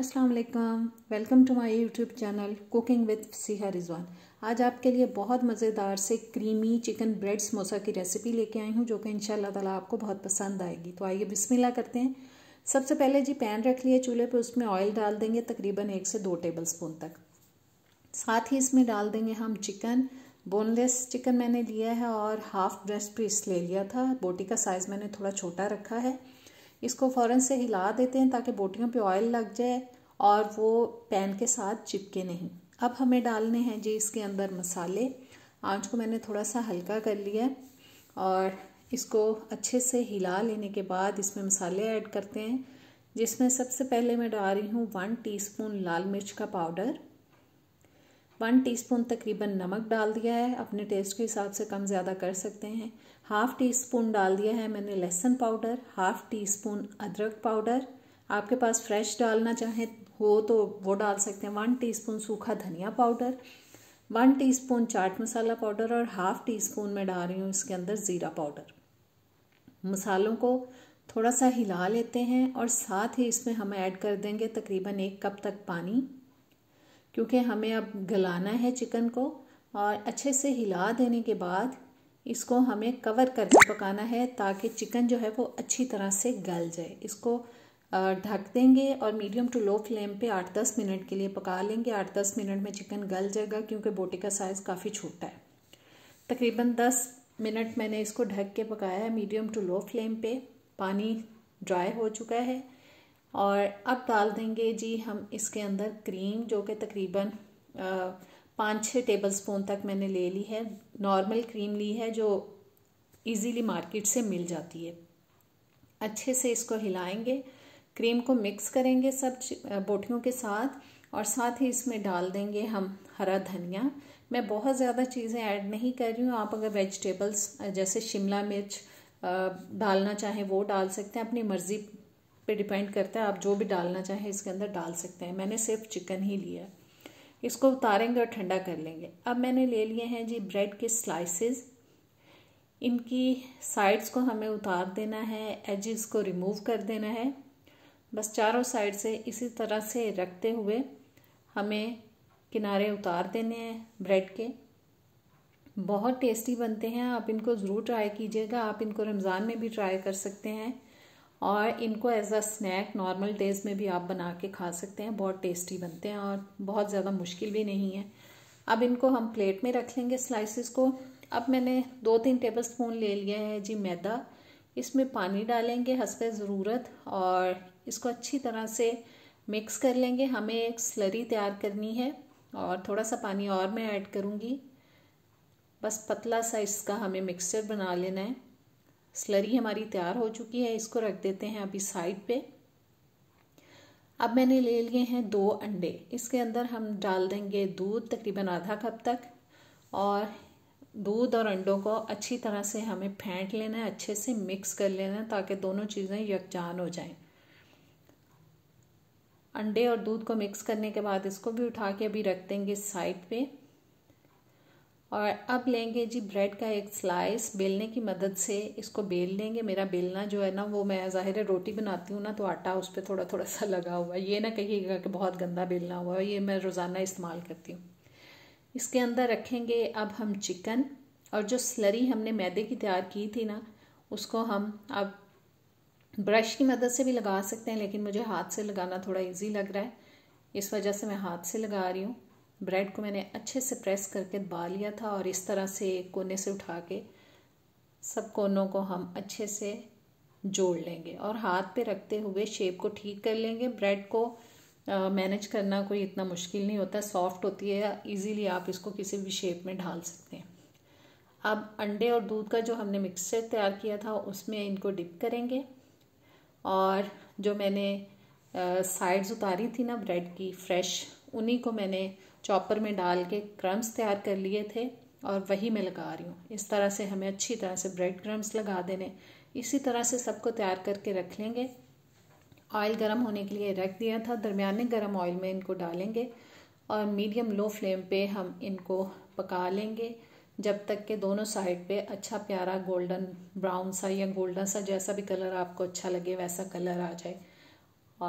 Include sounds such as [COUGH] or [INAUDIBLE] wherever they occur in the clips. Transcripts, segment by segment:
अस्सलाम वालेकुम welcome to my YouTube channel cooking with Siha Rizwan आज आपके लिए बहुत मज़ेदार से क्रीमी चिकन ब्रेड समोसा की रेसिपी लेके आई हूँ जो कि इंशाल्लाह ताला आपको बहुत पसंद आएगी तो आइए बिस्मिल्लाह करते हैं सबसे पहले जी पैन रख लिए चूल्हे पर उसमें ऑयल डाल देंगे तकरीबन एक से दो टेबल स्पून तक साथ ही इसमें डाल देंगे हम चिकन बोनलेस चिकन मैंने लिया है और हाफ ब्रेस्ट पीस ले लिया था बोटी का साइज़ मैंने थोड़ा छोटा रखा है इसको फ़ौरन से हिला देते हैं ताकि बोटियों पे ऑयल लग जाए और वो पैन के साथ चिपके नहीं अब हमें डालने हैं जी इसके अंदर मसाले आँच को मैंने थोड़ा सा हल्का कर लिया और इसको अच्छे से हिला लेने के बाद इसमें मसाले ऐड करते हैं जिसमें सबसे पहले मैं डाल रही हूँ वन टीस्पून लाल मिर्च का पाउडर वन टीस्पून तकरीबन नमक डाल दिया है अपने टेस्ट के हिसाब से कम ज़्यादा कर सकते हैं हाफ टी स्पून डाल दिया है मैंने लहसुन पाउडर हाफ टी स्पून अदरक पाउडर आपके पास फ्रेश डालना चाहे हो तो वो डाल सकते हैं वन टीस्पून सूखा धनिया powder one teaspoon chaat masala powder और हाफ टी स्पून मैं डाल रही हूँ इसके अंदर ज़ीरा पाउडर मसालों को थोड़ा सा हिला लेते हैं और साथ ही इसमें हम ऐड कर देंगे तकरीबन एक कप तक पानी क्योंकि हमें अब गलाना है चिकन को और अच्छे से हिला देने के बाद इसको हमें कवर करके पकाना है ताकि चिकन जो है वो अच्छी तरह से गल जाए इसको ढक देंगे और मीडियम टू लो फ्लेम पे आठ दस मिनट के लिए पका लेंगे आठ दस मिनट में चिकन गल जाएगा क्योंकि बोटी का साइज़ काफ़ी छोटा है तकरीबन दस मिनट मैंने इसको ढक के पकाया है मीडियम टू लो फ्लेम पे पानी ड्राई हो चुका है और अब डाल देंगे जी हम इसके अंदर क्रीम जो कि तकरीबन पाँच छः टेबल स्पून तक मैंने ले ली है नॉर्मल क्रीम ली है जो इजीली मार्केट से मिल जाती है अच्छे से इसको हिलाएंगे क्रीम को मिक्स करेंगे सब बोटियों के साथ और साथ ही इसमें डाल देंगे हम हरा धनिया मैं बहुत ज़्यादा चीज़ें ऐड नहीं कर रही हूँ आप अगर वेजिटेबल्स जैसे शिमला मिर्च डालना चाहें वो डाल सकते हैं अपनी मर्ज़ी पे डिपेंड करता है आप जो भी डालना चाहें इसके अंदर डाल सकते हैं मैंने सिर्फ चिकन ही लिया है इसको उतारेंगे और ठंडा कर लेंगे अब मैंने ले लिए हैं जी ब्रेड के स्लाइसेस इनकी साइड्स को हमें उतार देना है एजिस को रिमूव कर देना है बस चारों साइड से इसी तरह से रखते हुए हमें किनारे उतार देने हैं ब्रेड के बहुत टेस्टी बनते हैं आप इनको ज़रूर ट्राई कीजिएगा आप इनको रमज़ान में भी ट्राई कर सकते हैं और इनको as a snack normal days में भी आप बना के खा सकते हैं बहुत टेस्टी बनते हैं और बहुत ज़्यादा मुश्किल भी नहीं है अब इनको हम प्लेट में रख लेंगे स्लाइसिस को अब मैंने दो तीन टेबल स्पून ले लिया है जी मैदा इसमें पानी डालेंगे हंसप ज़रूरत और इसको अच्छी तरह से मिक्स कर लेंगे हमें एक स्लरी तैयार करनी है और थोड़ा सा पानी और मैं ऐड करूँगी बस पतला सा इसका हमें मिक्सचर बना लेना है स्लरी हमारी तैयार हो चुकी है इसको रख देते हैं अभी साइड पे अब मैंने ले लिए हैं दो अंडे इसके अंदर हम डाल देंगे दूध तकरीबन आधा कप तक और दूध और अंडों को अच्छी तरह से हमें फेंट लेना है अच्छे से मिक्स कर लेना है ताकि दोनों चीज़ें यकजान हो जाएं अंडे और दूध को मिक्स करने के बाद इसको भी उठा के अभी रख देंगे साइड पे और अब लेंगे जी ब्रेड का एक स्लाइस बेलने की मदद से इसको बेल लेंगे मेरा बेलना जो है ना वो मैं ज़ाहिर है रोटी बनाती हूँ ना तो आटा उस पर थोड़ा थोड़ा सा [LAUGHS] लगा हुआ है ये ना कहिएगा कि बहुत गंदा बेलना हुआ है ये मैं रोज़ाना इस्तेमाल करती हूँ इसके अंदर रखेंगे अब हम चिकन और जो स्लरी हमने मैदे की तैयार की थी ना उसको हम अब ब्रश की मदद से भी लगा सकते हैं लेकिन मुझे हाथ से लगाना थोड़ा ईज़ी लग रहा है इस वजह से मैं हाथ से लगा रही हूँ ब्रेड को मैंने अच्छे से प्रेस करके दबा लिया था और इस तरह से कोने से उठा के सब कोनों को हम अच्छे से जोड़ लेंगे और हाथ पे रखते हुए शेप को ठीक कर लेंगे ब्रेड को मैनेज करना कोई इतना मुश्किल नहीं होता सॉफ्ट होती है इजीली आप इसको किसी भी शेप में ढाल सकते हैं अब अंडे और दूध का जो हमने मिक्सचर तैयार किया था उसमें इनको डिप करेंगे और जो मैंने साइड्स उतारी थी ना ब्रेड की फ्रेश उन्हीं को मैंने चॉपर में डाल के क्रम्स तैयार कर लिए थे और वही मैं लगा रही हूँ इस तरह से हमें अच्छी तरह से ब्रेड क्रम्स लगा देने इसी तरह से सबको तैयार करके रख लेंगे ऑयल गर्म होने के लिए रख दिया था दरमियाने गर्म ऑयल में इनको डालेंगे और मीडियम लो फ्लेम पे हम इनको पका लेंगे जब तक के दोनों साइड पे अच्छा प्यारा गोल्डन ब्राउन सा या गोल्डन सा जैसा भी कलर आपको अच्छा लगे वैसा कलर आ जाए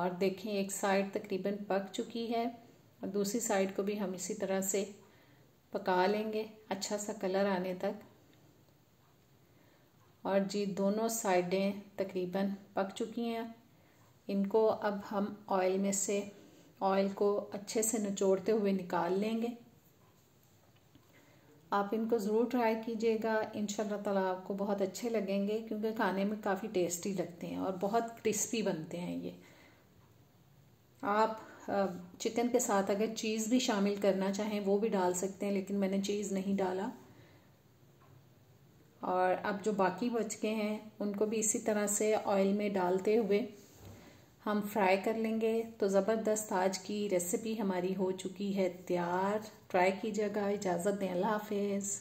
और देखें एक साइड तकरीबन पक चुकी है और दूसरी साइड को भी हम इसी तरह से पका लेंगे अच्छा सा कलर आने तक और जी दोनों साइडें तकरीबन पक चुकी हैं इनको अब हम ऑयल में से ऑयल को अच्छे से निचोड़ते हुए निकाल लेंगे आप इनको ज़रूर ट्राई कीजिएगा इन शाला आपको बहुत अच्छे लगेंगे क्योंकि खाने में काफ़ी टेस्टी लगते हैं और बहुत क्रिस्पी बनते हैं ये आप चिकन के साथ अगर चीज़ भी शामिल करना चाहें वो भी डाल सकते हैं लेकिन मैंने चीज़ नहीं डाला और अब जो बाकी बच गए हैं उनको भी इसी तरह से ऑयल में डालते हुए हम फ्राई कर लेंगे तो ज़बरदस्त आज की रेसिपी हमारी हो चुकी है तैयार ट्राई कीजिएगा इजाज़त दें अल्लाह हाफिज़